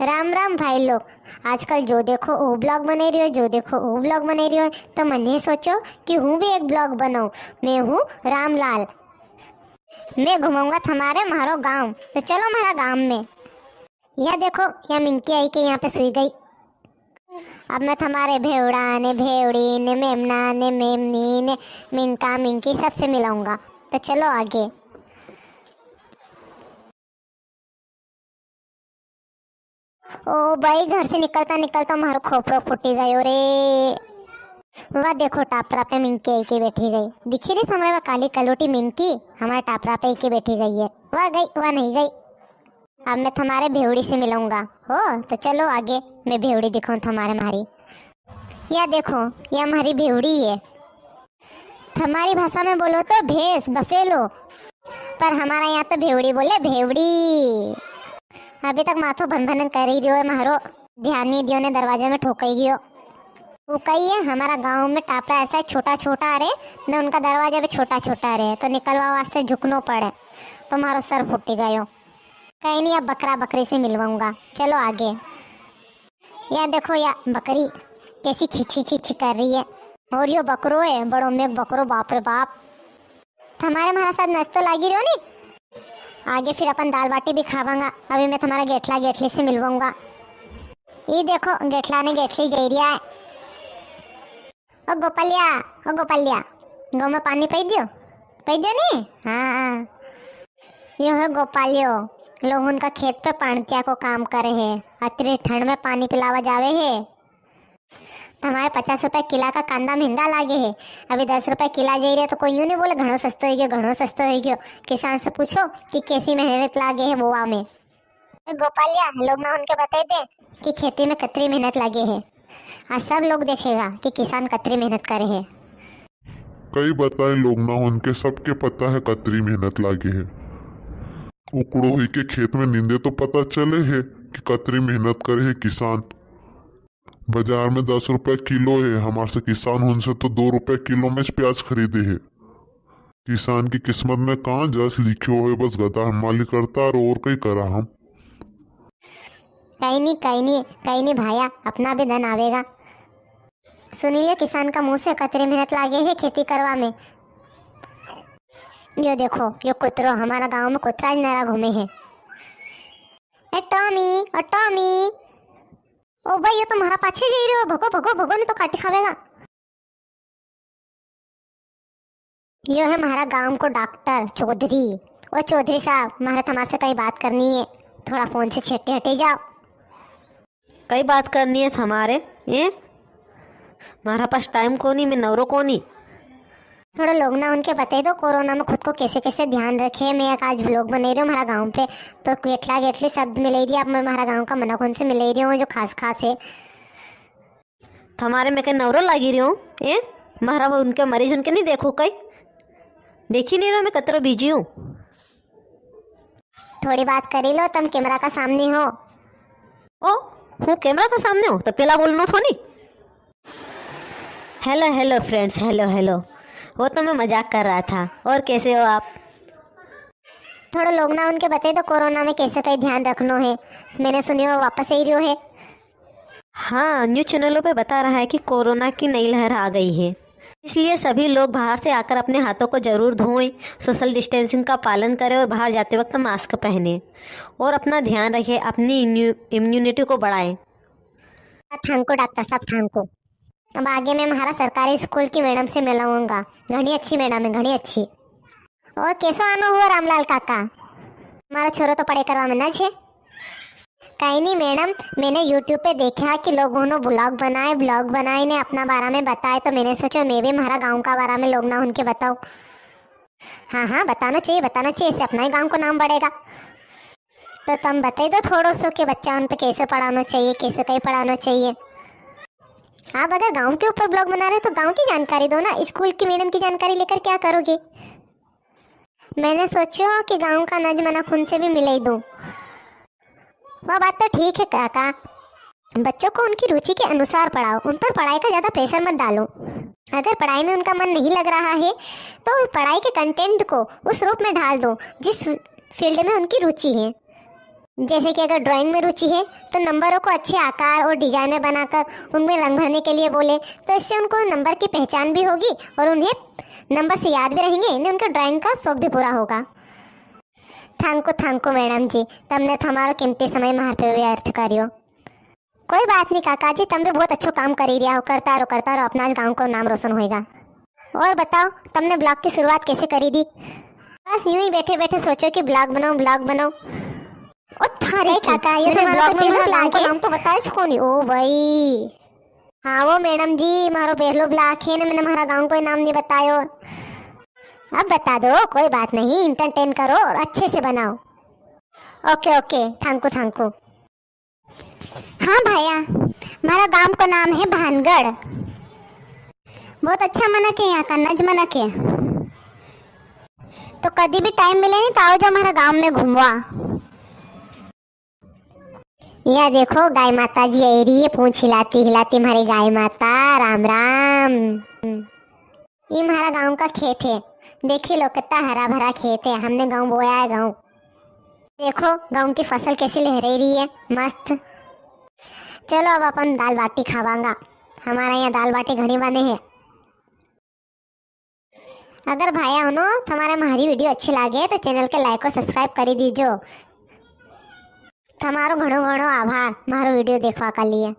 राम राम भाई लोग आजकल जो देखो वो ब्लॉग बने रही हो जो देखो वो ब्लॉग बने रही हो तो मन ही सोचो कि हूँ भी एक ब्लॉग बनाऊ मैं हूँ रामलाल मैं घुमाऊंगा हमारे मारो गांव तो चलो हमारा गांव में यह देखो यह मिंकी आई के यहाँ पे सुई गई अब मैं तुम्हारे भेवड़ा ने भेवड़ी ने मेमना ने मेमनी ने मिंका मिंकी सबसे मिलाऊंगा तो चलो आगे ओ भाई घर से निकलता निकलता मारो खोपड़ो फूटी गई रे वह देखो टापरा पे मिनकी आई के बैठी गई दिखी रही समय वह काली कलोटी मिंकी हमारे टापरा पे के बैठी गई है वह गई वह नहीं गई अब मैं तुम्हारे भेवड़ी से मिलूंगा हो तो चलो आगे मैं भेवड़ी दिखाऊँ तुम्हारे मारी यह देखो यह हमारी भेवड़ी है हमारी भाषा में बोलो तो भेस बफेलो पर हमारा यहाँ तो भेवड़ी बोले भेवड़ी अभी तक माथो भन भन कर ही रही है मारो ध्यान नहीं दियो ने दरवाजे में ठोकई गयो वो कही है हमारा गांव में टापरा ऐसा है छोटा छोटा रहे न उनका दरवाजा भी छोटा छोटा रहे तो निकलवा वास्ते झुकनो पड़े तो मारो सर फूट गयो कहीं नहीं अब बकरा बकरी से मिलवाऊंगा चलो आगे या देखो या बकरी कैसी खिची खिची कर रही है और यो बकरो है बड़ो में बकरो बाप रे बाप तो हमारे महाराज साथ नस्तो तो लागी रहो नहीं आगे फिर अपन दाल बाटी भी खावांगा अभी मैं तुम्हारा गेठला गेठली से मिलवाऊंगा ये देखो गेठला ने गेठली जा रिया है ओ गोपालिया ओ गोपालिया गो में पानी पी दियो पी दियो नहीं हाँ, हाँ यो है गोपालियो लोग उनका खेत पे पानी को काम करे है अतरे ठंड में पानी पिलावा जावे है તમારે પચાસ રૂપિયા કિલા કા કાંદા મહેંગા લાગે હે હવે દસ રૂપિયા કિલા જઈ રહ્યા તો કોઈ यूं नहीं बोले घड़ो सस्तो हो गयो घड़ो सस्तो हो गयो किसान से पूछो कि कैसी मेहनत लागे है बोआ में गोपालिया लोग ना उनके बता दे कि खेती में कतरी मेहनत लगे है आज सब लोग देखेगा कि किसान कतरी मेहनत करे है कई बताए लोग ना उनके सबके पता है कतरी मेहनत लागे है उकड़ो हुई के खेत में नींदे तो पता चले है कि कतरी मेहनत करे है किसान बाजार में दस रुपए किलो है हमारे से किसान उनसे तो दो रुपए किलो में प्याज खरीदे है किसान की किस्मत में कहा जस लिखे हुए बस गदा हम माली करता और, और कई करा हम कहीं नहीं कहीं नहीं कहीं नहीं भाया अपना भी धन आवेगा सुनिए किसान का मुंह से कतरे मेहनत लागे है खेती करवा में यो देखो यो कुतरो हमारा गांव में कुतरा नारा घूमे है टॉमी ओ टॉमी ओ भाई ये तो मारा पाछे जा रहे हो भगो भगो भगो नहीं तो काटी खावेगा यो है मारा गांव को डॉक्टर चौधरी ओ चौधरी साहब मारा तुम्हारे से कई बात करनी है थोड़ा फोन से छेटे हटे जाओ कई बात करनी है तुम्हारे ये मारा पास टाइम कोनी मैं नवरो कोनी थोड़ा लोग ना उनके बताए दो तो कोरोना में खुद को कैसे कैसे ध्यान रखे मैं एक आज ब्लॉग बना रही हूँ हमारा गाँव पे तो केटला गेटली शब्द मिले रही आप मैं हमारा गाँव का मना कौन से मिले रही हूँ जो खास खास है तो हमारे मैं कहीं नवरो लागी रही हूँ ए महारा उनके मरीज उनके नहीं देखो कहीं देख ही नहीं रहा मैं कतरा बिजी हूँ थोड़ी बात करी लो तुम कैमरा का सामने हो ओ हूँ कैमरा का सामने हो तो पहला बोलना थो तो नहीं hello hello friends hello hello वो तो मैं मजाक कर रहा था और कैसे हो आप थोड़ा लोग ना उनके बताए तो कोरोना में कैसे कहीं ध्यान रखना है मैंने सुनी वापस आई रियो है हाँ न्यूज चैनलों पे बता रहा है कि कोरोना की नई लहर आ गई है इसलिए सभी लोग बाहर से आकर अपने हाथों को जरूर धोएं सोशल डिस्टेंसिंग का पालन करें और बाहर जाते वक्त मास्क पहने और अपना ध्यान रखें अपनी इम्यूनिटी को बढ़ाएं थैंक यू डॉक्टर साहब थैंक यू अब आगे मैं हमारा सरकारी स्कूल की मैडम से मिलाऊंगा घड़ी अच्छी मैडम है घड़ी अच्छी और कैसा आना हुआ रामलाल काका हमारा छोरा तो पढ़े करवा मना छे कहीं नहीं मैडम मैंने यूट्यूब पे देखा कि लोगों ने ब्लॉग बनाए ब्लॉग बनाए ने अपना बारे में बताए तो मैंने सोचा मैं भी हमारा गांव का बारे में लोग ना उनके बताऊँ हाँ हाँ बताना चाहिए बताना चाहिए इससे अपना ही गाँव को नाम बढ़ेगा तो तुम बताइए दो थोड़ा सो कि बच्चा उन पर कैसे पढ़ाना चाहिए कैसे कहीं पढ़ाना चाहिए आप हाँ, अगर गांव के ऊपर ब्लॉग बना रहे हो तो गांव की जानकारी दो ना स्कूल की मैडम की जानकारी लेकर क्या करोगे मैंने सोचो कि गांव का नज मना खून से भी मिला ही दूँ वह बात तो ठीक है काका बच्चों को उनकी रुचि के अनुसार पढ़ाओ उन पर पढ़ाई का ज़्यादा प्रेशर मत डालो अगर पढ़ाई में उनका मन नहीं लग रहा है तो पढ़ाई के कंटेंट को उस रूप में ढाल दो जिस फील्ड में उनकी रुचि है जैसे कि अगर ड्राइंग में रुचि है तो नंबरों को अच्छे आकार और डिजाइन में बनाकर उनमें रंग भरने के लिए बोले तो इससे उनको नंबर की पहचान भी होगी और उन्हें नंबर से याद भी रहेंगे इन्हें उनका ड्राइंग का शौक भी पूरा होगा थैंको थैंको मैडम जी तो हमारा कीमती समय मारते हुए अर्थ करियो कोई बात नहीं काका जी तुम भी बहुत अच्छा काम करी रहा हो करता रहो करता रहो अपना गाँव को नाम रोशन होएगा और बताओ तुमने ब्लॉग की शुरुआत कैसे करी दी बस यूं ही बैठे बैठे सोचो कि ब्लॉग बनाओ ब्लॉग बनाओ ओ थारे काका ये तो हमारा पहलो ब्लॉक है नाम तो बताए छको नहीं ओ भाई हां वो मैडम जी मारो पहलो ब्लॉक है ना मैंने हमारा गांव कोई नाम नहीं बतायो अब बता दो कोई बात नहीं एंटरटेन करो और अच्छे से बनाओ okay okay thank you thank you हां भैया मारा गांव का नाम है भानगढ़ बहुत अच्छा मनक है यहां का नज मनक है तो कभी भी टाइम मिले नहीं तो आओ जो हमारा गांव में घूमवा यह देखो गाय माता जी आई रही है पूछ हिलाती हिलाती हमारी गाय माता राम राम ये हमारा गांव का खेत है देखिए लो कितना हरा भरा खेत है हमने गांव बोया है गांव देखो गांव की फसल कैसी लहरे रही है मस्त चलो अब अपन दाल बाटी खावांगा हमारे यहाँ दाल बाटी घड़ी बने हैं अगर भाया हो ना तो हमारे हमारी वीडियो अच्छी लगे तो चैनल के लाइक और सब्सक्राइब कर दीजिए તમારો ઘણો ઘણો આભાર મારો વિડીયો દેખવા કા લીએ